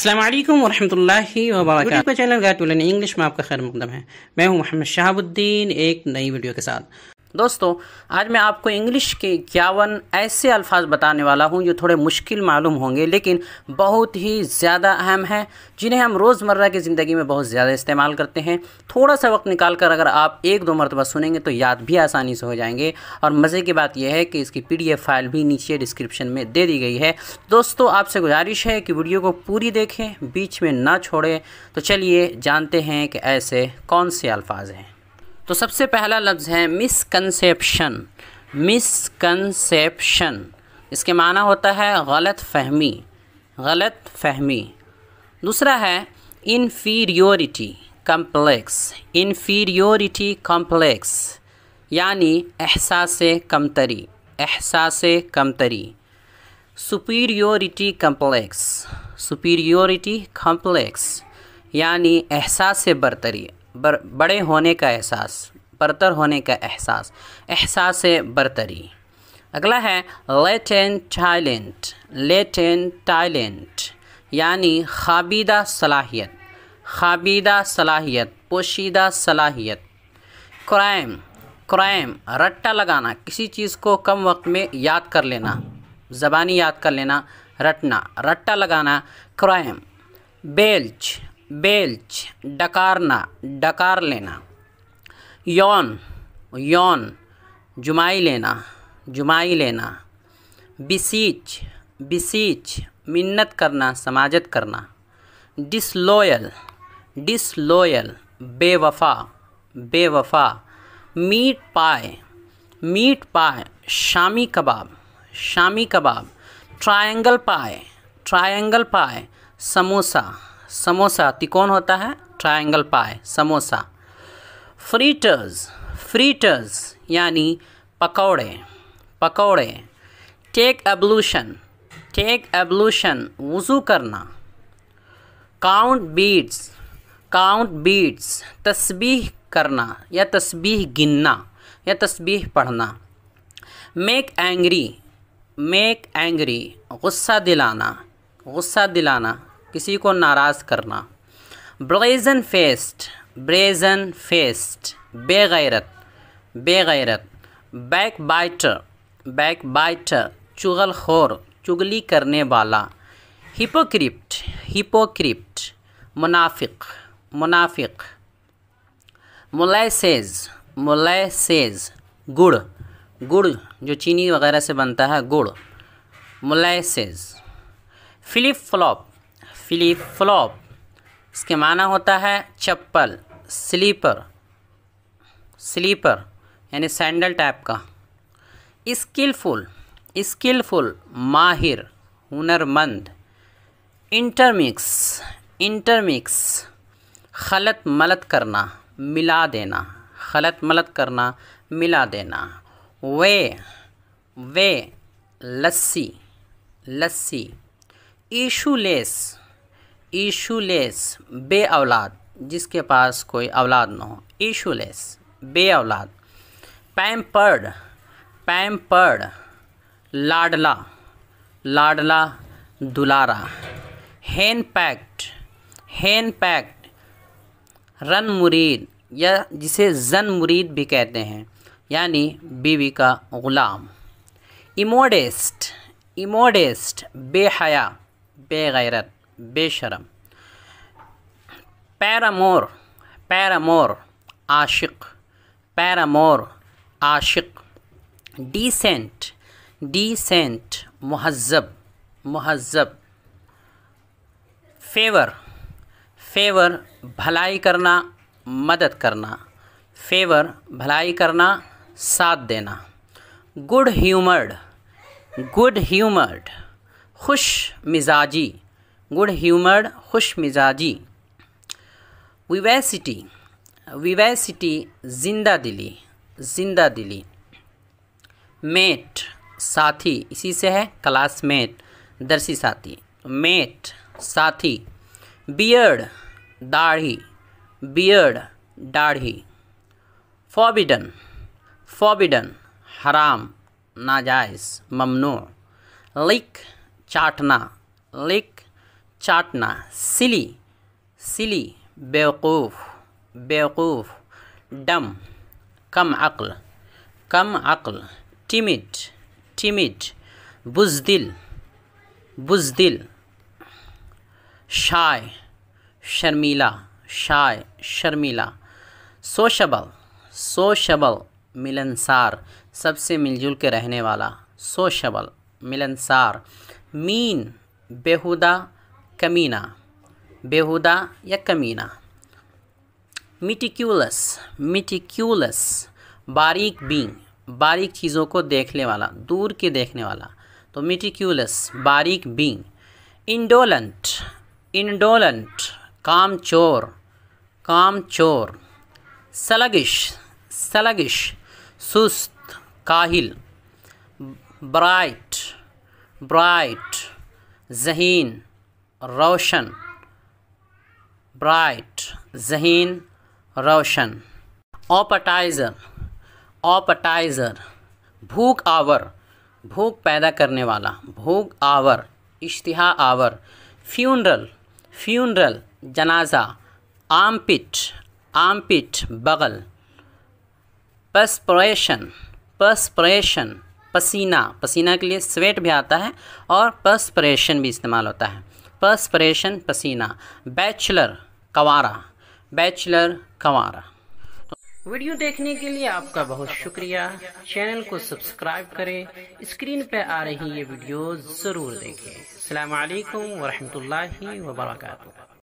अल्लाम वरहमतुल्लाहि वबरकातुहू का चैनल गाइड इंग्लिश में आपका खैर मुकदम है मैं हूं मोहम्मद शहाबुद्दीन एक नई वीडियो के साथ दोस्तों आज मैं आपको इंग्लिश के इक्यावन ऐसे अल्फाज बताने वाला हूँ जो थोड़े मुश्किल मालूम होंगे लेकिन बहुत ही ज़्यादा अहम हैं जिन्हें हम रोज़मर्रा की ज़िंदगी में बहुत ज़्यादा इस्तेमाल करते हैं थोड़ा सा वक्त निकाल कर अगर आप एक दो मरतबा सुनेंगे तो याद भी आसानी से हो जाएंगे और मज़े की बात यह है कि इसकी पी फाइल भी नीचे डिस्क्रिप्शन में दे दी गई है दोस्तों आपसे गुजारिश है कि वीडियो को पूरी देखें बीच में ना छोड़ें तो चलिए जानते हैं कि ऐसे कौन से अल्फाज हैं तो सबसे पहला लफ्ज़ है मिसकंसेप्शन मिसकंसेप्शन इसके माना होता है गलत फहमी गलत फहमी दूसरा है इन्फीरियोरिटी कम्प्लेक्स इन्फीरियोरिटी कम्प्लेक्स यानी एहसास कमतरी एहसास कमतरी सुपीरियोरिटी कम्प्लेक्स सुपीरियोरिटी कम्प्लेक्स यानी एहसास बरतरी बर, बड़े होने का एहसास बरतर होने का एहसास एहसास बरतरी अगला है लेटेंट टैलेंट लेटेंट टैलेंट यानी खाबीदा सलाहियत खाबीदा सलाहियत पोशीदा सलाहियत क्राइम क्राइम रट्टा लगाना किसी चीज़ को कम वक्त में याद कर लेना ज़बानी याद कर लेना रटना रट्टा लगाना क्राइम बेल्च बेल्च डकारना डकार लेना यौन यौन जुमाई लेना जुमाई लेना बिसीच बिसीच मिन्नत करना समाजत करना डिसलोयल डिसलोयल बेवफा बेवफा meet pie meat pie shami kebab shami kebab triangle pie triangle pie samosa samosa तिकोन होता है ट्रायंगल पाए समोसा फ्रीटर्स फ्रीटर्स यानी पकौड़े पकौड़े टेक एब्लूशन टेक एब्लूशन वज़ू करना काउंट बीट्स काउंट बीट्स तस्बीह करना या तस्बीह गिनना या तस्बीह पढ़ना मेक एंग्री मेक एंग्री गुस्सा दिलाना गुस्सा दिलाना किसी को नाराज़ करना ब्रेजन फेस्ट ब्रेजन फेस्ट बेगैरत बेगैरत बैक बाइटर बैक बाइटर चुगल खोर चुगली करने वाला हिपोक्रिप्ट हिपोक्रिप्ट मुनाफिक मुनाफिक मोलैसेज मोलैसेज गुड़ गुड़ जो चीनी वगैरह से बनता है गुड़ molasses flip flop flip flop इसके माना होता है चप्पल स्लीपर स्लीपर यानी सैंडल टाइप का स्किलफुल स्किलफुल माहिर हुनरमंद इंटरमिक्स इंटरमिक्स खलत मलत करना मिला देना खलत मलत करना मिला देना वे वे लस्सी लस्सी ईशूलेस लेस ईशूलेस बे औलाद जिसके पास कोई औलाद ना हो ईशूलेस बे औलाद पैम्पर्ड पैम्पर्ड लाडला लाडला दुलारा हैन पैक्ट हैन पैक्ट रन मुरीद या जिसे जन मुरीद भी कहते हैं यानी बीवी का ग़ुलाम इमोडेस्ट इमोडेस्ट बेहया बेगैरत बेशरम पैरामोर पैरामोर आशिक पैरामोर आशिक डिसेंट डिसेंट महजब महजब फेवर फेवर भलाई करना मदद करना फेवर भलाई करना साथ देना गुड ह्यूमर्ड गुड ह्यूमर्ड खुश मिजाजी गुड ह्यूमर्ड खुश मिजाजी विवैसिटी विवैसिटी जिंदा दिली जिंदा दिली मेट साथी इसी से है क्लासमेट दर्शी साथी मेट साथी बियर्ड दाढ़ी बियर्ड दाढ़ी फॉबिडन फॉबिडन हराम नाजायज़ ममनू लिक चाटना लिक चाटना सिली सिली बेवकूफ़ बेवकूफ़ डम कम अक्ल कम अक्ल टिमिट टिमिट बुजदिल बुजदिल शाय शर्मीला शाय शर्मीला सोशबल सोशबल मिलनसार सबसे मिलजुल के रहने वाला सोशबल मिलनसार मीन बेहुदा कमीना बेहुदा या कमीना मिटिक्यूलस मिटिक्यूलस बारीक बींग बारीक चीज़ों को देखने वाला दूर के देखने वाला तो मिटिक्यूलस बारीक बींग इंडोलेंट इंडोलेंट कामचोर कामचोर सलगिश सलगिश सुस्त काहिल ब्राइट ब्राइट जहीन रोशन ब्राइट जहीन रोशन ओपटाइज़र ओपटाइज़र भूख आवर भूख पैदा करने वाला भूख आवर इश्तिहा आवर फ्यूनरल फ्यूनरल जनाजा आमपिट आमपिट बगल पस्परेशन पसप्रेशन पसीना पसीना के लिए स्वेट भी आता है और पसप्रेशन भी इस्तेमाल होता है पर्सपरेशन पसीना बैचलर कवारा बैचलर कंवारा वीडियो देखने के लिए आपका बहुत शुक्रिया चैनल को सब्सक्राइब करें स्क्रीन पर आ रही ये वीडियो ज़रूर देखें अल्लाम वरहमल वर्का